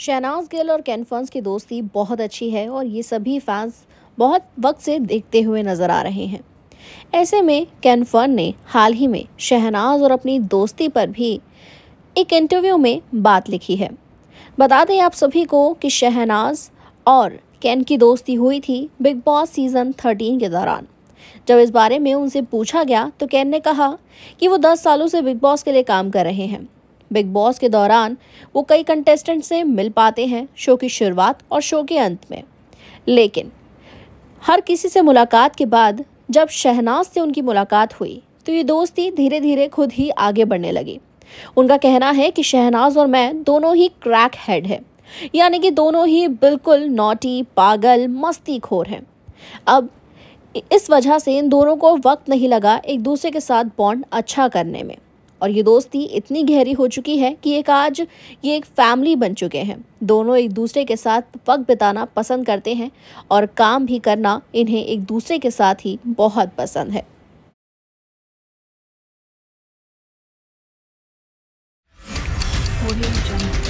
शहनाज गिल और कैन फंस की दोस्ती बहुत अच्छी है और ये सभी फैंस बहुत वक्त से देखते हुए नज़र आ रहे हैं ऐसे में कैन फन ने हाल ही में शहनाज और अपनी दोस्ती पर भी एक इंटरव्यू में बात लिखी है बता दें आप सभी को कि शहनाज और कैन की दोस्ती हुई थी बिग बॉस सीज़न थर्टीन के दौरान जब इस बारे में उनसे पूछा गया तो कैन ने कहा कि वो दस सालों से बिग बॉस के लिए काम कर रहे हैं बिग बॉस के दौरान वो कई कंटेस्टेंट से मिल पाते हैं शो की शुरुआत और शो के अंत में लेकिन हर किसी से मुलाकात के बाद जब शहनाज से उनकी मुलाकात हुई तो ये दोस्ती धीरे धीरे खुद ही आगे बढ़ने लगी उनका कहना है कि शहनाज और मैं दोनों ही क्रैक हेड है यानी कि दोनों ही बिल्कुल नोटी पागल मस्ती खोर हैं अब इस वजह से इन दोनों को वक्त नहीं लगा एक दूसरे के साथ बॉन्ड अच्छा करने में और ये दोस्ती इतनी गहरी हो चुकी है कि एक आज ये एक फैमिली बन चुके हैं दोनों एक दूसरे के साथ वक्त बिताना पसंद करते हैं और काम भी करना इन्हें एक दूसरे के साथ ही बहुत पसंद है